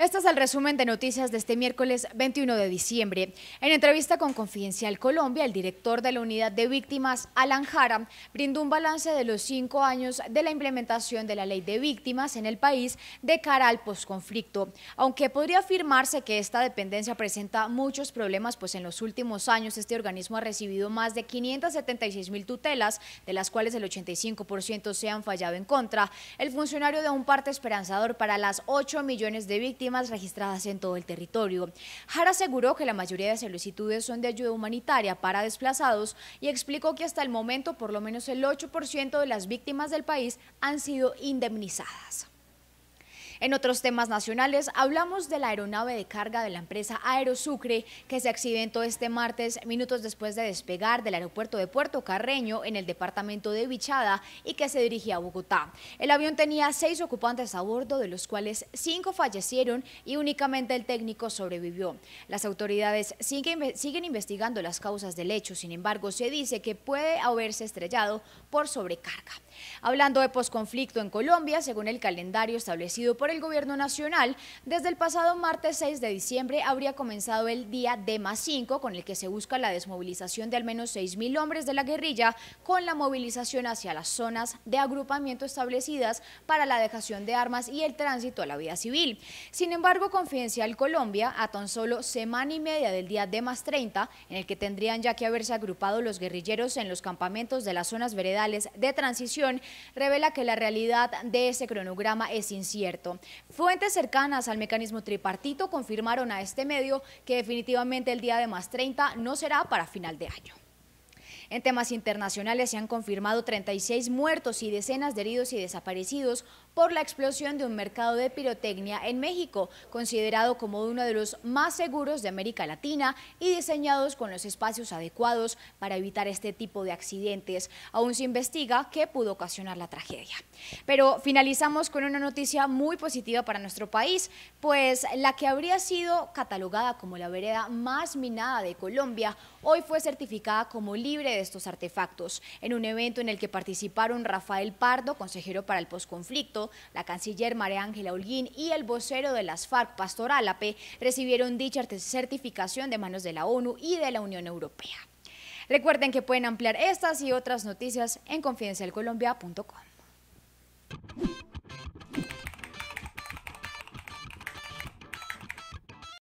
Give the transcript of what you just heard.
Este es el resumen de noticias de este miércoles 21 de diciembre. En entrevista con Confidencial Colombia, el director de la Unidad de Víctimas, Alan Jara, brindó un balance de los cinco años de la implementación de la Ley de Víctimas en el país de cara al posconflicto. Aunque podría afirmarse que esta dependencia presenta muchos problemas, pues en los últimos años este organismo ha recibido más de 576 mil tutelas, de las cuales el 85% se han fallado en contra. El funcionario da un parte esperanzador para las 8 millones de víctimas registradas en todo el territorio. Jara aseguró que la mayoría de solicitudes son de ayuda humanitaria para desplazados y explicó que hasta el momento por lo menos el 8% de las víctimas del país han sido indemnizadas. En otros temas nacionales, hablamos de la aeronave de carga de la empresa Aerosucre, que se accidentó este martes minutos después de despegar del aeropuerto de Puerto Carreño en el departamento de Vichada y que se dirigía a Bogotá. El avión tenía seis ocupantes a bordo, de los cuales cinco fallecieron y únicamente el técnico sobrevivió. Las autoridades siguen investigando las causas del hecho, sin embargo, se dice que puede haberse estrellado por sobrecarga. Hablando de posconflicto en Colombia, según el calendario establecido por el Gobierno Nacional, desde el pasado martes 6 de diciembre habría comenzado el día D más 5, con el que se busca la desmovilización de al menos 6.000 hombres de la guerrilla, con la movilización hacia las zonas de agrupamiento establecidas para la dejación de armas y el tránsito a la vida civil. Sin embargo, Confidencial Colombia, a tan solo semana y media del día D más 30, en el que tendrían ya que haberse agrupado los guerrilleros en los campamentos de las zonas veredales de transición, revela que la realidad de ese cronograma es incierto. Fuentes cercanas al mecanismo tripartito confirmaron a este medio que definitivamente el día de más 30 no será para final de año. En temas internacionales se han confirmado 36 muertos y decenas de heridos y desaparecidos por la explosión de un mercado de pirotecnia en México, considerado como uno de los más seguros de América Latina y diseñados con los espacios adecuados para evitar este tipo de accidentes. Aún se investiga qué pudo ocasionar la tragedia. Pero finalizamos con una noticia muy positiva para nuestro país, pues la que habría sido catalogada como la vereda más minada de Colombia, hoy fue certificada como libre de estos artefactos. En un evento en el que participaron Rafael Pardo, consejero para el posconflicto, la canciller María Ángela Holguín y el vocero de las FARC, Pastor Álape, recibieron dicha certificación de manos de la ONU y de la Unión Europea. Recuerden que pueden ampliar estas y otras noticias en confidencialcolombia.com.